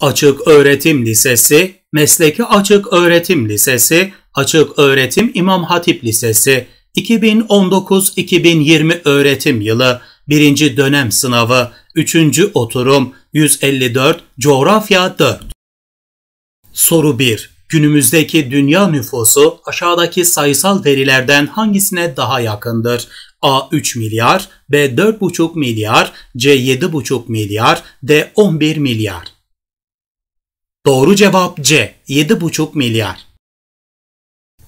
Açık Öğretim Lisesi, Mesleki Açık Öğretim Lisesi, Açık Öğretim İmam Hatip Lisesi, 2019-2020 öğretim yılı, 1. dönem sınavı, 3. oturum, 154, coğrafya 4. Soru 1. Günümüzdeki dünya nüfusu aşağıdaki sayısal verilerden hangisine daha yakındır? A 3 milyar, B 4,5 milyar, C 7,5 milyar, D 11 milyar. Doğru cevap C. 7,5 milyar.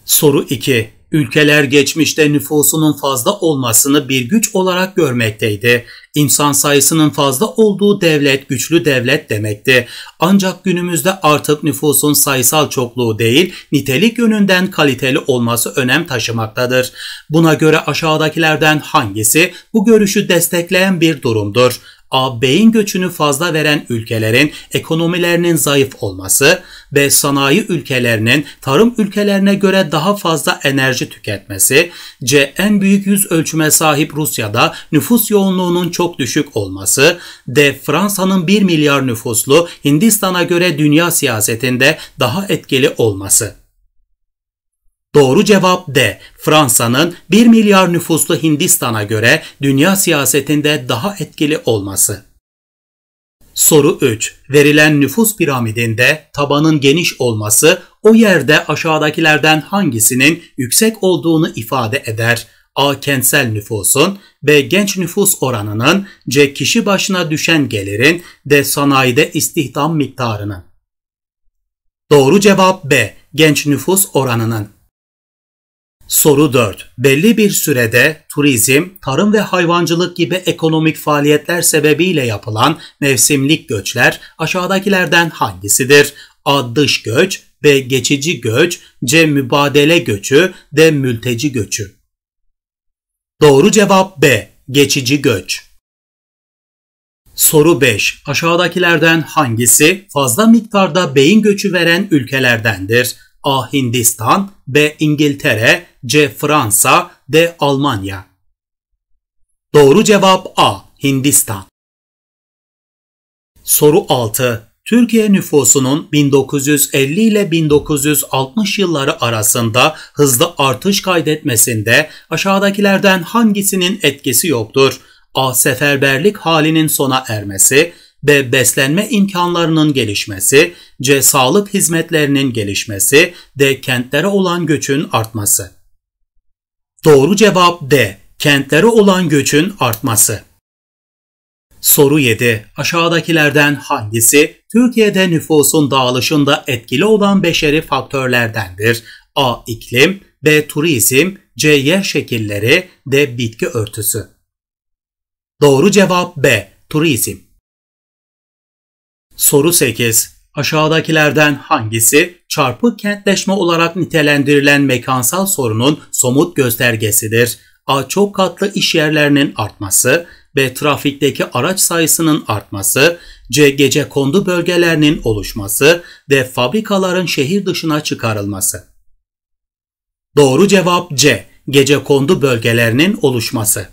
Soru 2. Ülkeler geçmişte nüfusunun fazla olmasını bir güç olarak görmekteydi. İnsan sayısının fazla olduğu devlet güçlü devlet demekti. Ancak günümüzde artık nüfusun sayısal çokluğu değil, nitelik yönünden kaliteli olması önem taşımaktadır. Buna göre aşağıdakilerden hangisi bu görüşü destekleyen bir durumdur? AB'in göçünü fazla veren ülkelerin ekonomilerinin zayıf olması ve sanayi ülkelerinin tarım ülkelerine göre daha fazla enerji tüketmesi, C en büyük yüz ölçüme sahip Rusya'da nüfus yoğunluğunun çok düşük olması, D Fransa'nın 1 milyar nüfuslu Hindistan'a göre dünya siyasetinde daha etkili olması. Doğru cevap D. Fransa'nın 1 milyar nüfuslu Hindistan'a göre dünya siyasetinde daha etkili olması. Soru 3. Verilen nüfus piramidinde tabanın geniş olması o yerde aşağıdakilerden hangisinin yüksek olduğunu ifade eder? A. Kentsel nüfusun, B. Genç nüfus oranının, C. Kişi başına düşen gelirin, D. Sanayide istihdam miktarının. Doğru cevap B. Genç nüfus oranının. Soru 4. Belli bir sürede turizm, tarım ve hayvancılık gibi ekonomik faaliyetler sebebiyle yapılan mevsimlik göçler aşağıdakilerden hangisidir? A. Dış göç, B. Geçici göç, C. Mübadele göçü, D. Mülteci göçü. Doğru cevap B. Geçici göç. Soru 5. Aşağıdakilerden hangisi fazla miktarda beyin göçü veren ülkelerdendir? A. Hindistan, B. İngiltere, C. Fransa D. Almanya Doğru cevap A. Hindistan Soru 6. Türkiye nüfusunun 1950 ile 1960 yılları arasında hızlı artış kaydetmesinde aşağıdakilerden hangisinin etkisi yoktur? A. Seferberlik halinin sona ermesi, B. Beslenme imkanlarının gelişmesi, C. Sağlık hizmetlerinin gelişmesi, D. Kentlere olan göçün artması. Doğru cevap D. Kentlere olan göçün artması. Soru 7. Aşağıdakilerden hangisi Türkiye'de nüfusun dağılışında etkili olan beşeri faktörlerdendir? A. İklim B. Turizm C. Yer şekilleri D. Bitki örtüsü Doğru cevap B. Turizm Soru 8. Aşağıdakilerden hangisi çarpık kentleşme olarak nitelendirilen mekansal sorunun somut göstergesidir? A. Çok katlı iş yerlerinin artması, B. Trafikteki araç sayısının artması, C. Gece kondu bölgelerinin oluşması, D. Fabrikaların şehir dışına çıkarılması. Doğru cevap C. Gece kondu bölgelerinin oluşması.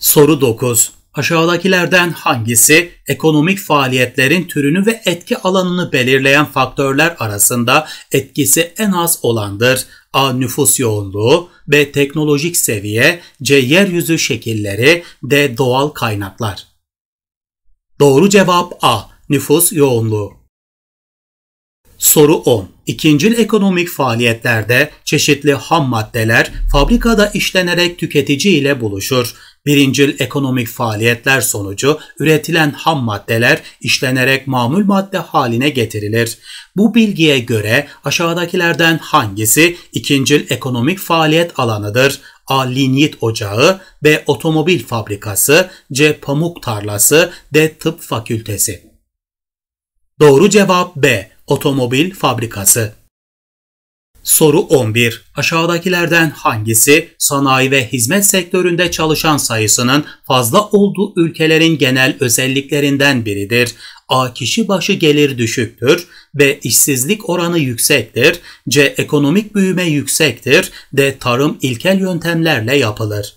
Soru 9. Aşağıdakilerden hangisi ekonomik faaliyetlerin türünü ve etki alanını belirleyen faktörler arasında etkisi en az olandır? A. Nüfus yoğunluğu B. Teknolojik seviye C. Yeryüzü şekilleri D. Doğal kaynaklar Doğru cevap A. Nüfus yoğunluğu Soru 10. İkincil ekonomik faaliyetlerde çeşitli ham maddeler fabrikada işlenerek tüketici ile buluşur. Birincil ekonomik faaliyetler sonucu üretilen ham maddeler işlenerek mamul madde haline getirilir. Bu bilgiye göre aşağıdakilerden hangisi ikincil ekonomik faaliyet alanıdır? A. Linyit Ocağı, B. Otomobil Fabrikası, C. Pamuk Tarlası, D. Tıp Fakültesi. Doğru cevap B. Otomobil Fabrikası. Soru 11. Aşağıdakilerden hangisi sanayi ve hizmet sektöründe çalışan sayısının fazla olduğu ülkelerin genel özelliklerinden biridir? A. Kişi başı gelir düşüktür. B. işsizlik oranı yüksektir. C. Ekonomik büyüme yüksektir. D. Tarım ilkel yöntemlerle yapılır.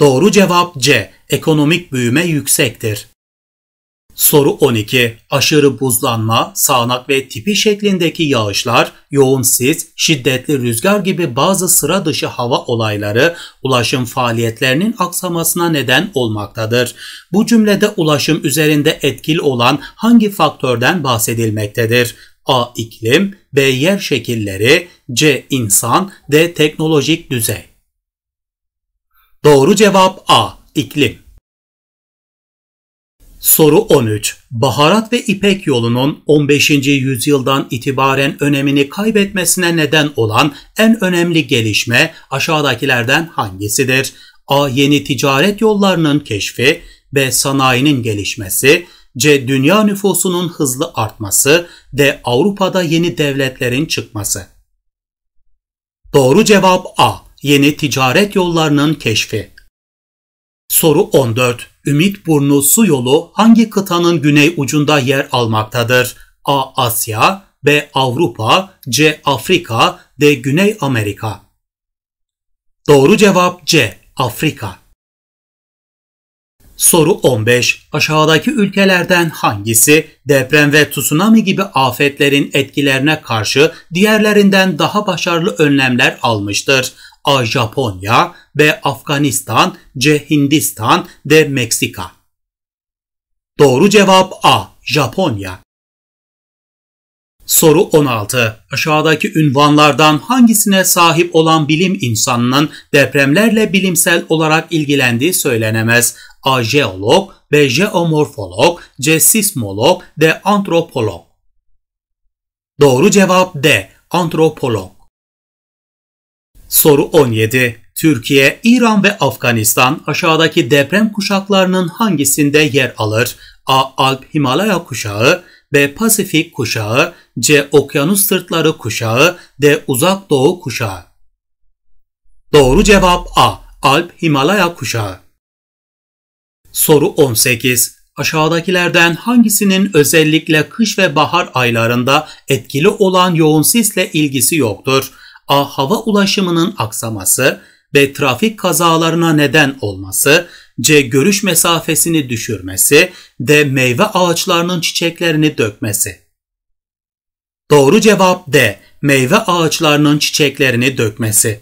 Doğru cevap C. Ekonomik büyüme yüksektir. Soru 12. Aşırı buzlanma, sağanak ve tipi şeklindeki yağışlar, yoğun sis, şiddetli rüzgar gibi bazı sıra dışı hava olayları ulaşım faaliyetlerinin aksamasına neden olmaktadır. Bu cümlede ulaşım üzerinde etkili olan hangi faktörden bahsedilmektedir? A. iklim, B. Yer şekilleri, C. insan, D. Teknolojik düzey. Doğru cevap A. İklim. Soru 13. Baharat ve İpek yolunun 15. yüzyıldan itibaren önemini kaybetmesine neden olan en önemli gelişme aşağıdakilerden hangisidir? A. Yeni ticaret yollarının keşfi, B. Sanayinin gelişmesi, C. Dünya nüfusunun hızlı artması, D. Avrupa'da yeni devletlerin çıkması. Doğru cevap A. Yeni ticaret yollarının keşfi. Soru 14. Ümit Burnu su yolu hangi kıtanın güney ucunda yer almaktadır? A. Asya, B. Avrupa, C. Afrika, D. Güney Amerika. Doğru cevap C. Afrika. Soru 15. Aşağıdaki ülkelerden hangisi deprem ve tsunami gibi afetlerin etkilerine karşı diğerlerinden daha başarılı önlemler almıştır? A. Japonya B. Afganistan C. Hindistan D. Meksika Doğru cevap A. Japonya Soru 16. Aşağıdaki ünvanlardan hangisine sahip olan bilim insanının depremlerle bilimsel olarak ilgilendiği söylenemez? A. Jeolog B. Jeomorfolog C. Sismolog D. Antropolog Doğru cevap D. Antropolog Soru 17. Türkiye, İran ve Afganistan aşağıdaki deprem kuşaklarının hangisinde yer alır? A. Alp Himalaya kuşağı, B. Pasifik kuşağı, C. Okyanus sırtları kuşağı, D. Uzak Doğu kuşağı. Doğru cevap A. Alp Himalaya kuşağı. Soru 18. Aşağıdakilerden hangisinin özellikle kış ve bahar aylarında etkili olan yoğun sisle ilgisi yoktur? A. Hava ulaşımının aksaması B. Trafik kazalarına neden olması C. Görüş mesafesini düşürmesi D. Meyve ağaçlarının çiçeklerini dökmesi Doğru cevap D. Meyve ağaçlarının çiçeklerini dökmesi.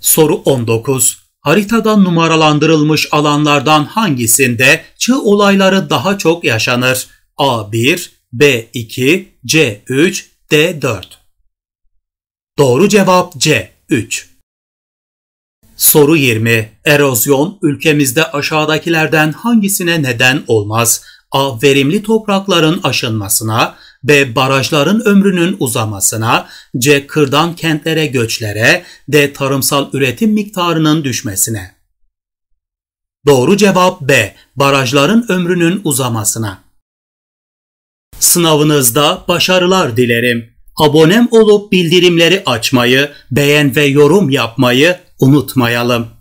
Soru 19. Haritada numaralandırılmış alanlardan hangisinde çığ olayları daha çok yaşanır? A1, B2, C3, D4 Doğru cevap C. 3. Soru 20. Erozyon ülkemizde aşağıdakilerden hangisine neden olmaz? A. Verimli toprakların aşınmasına, B. Barajların ömrünün uzamasına, C. Kırdan kentlere göçlere, D. Tarımsal üretim miktarının düşmesine. Doğru cevap B. Barajların ömrünün uzamasına. Sınavınızda başarılar dilerim abonem olup bildirimleri açmayı, beğen ve yorum yapmayı unutmayalım.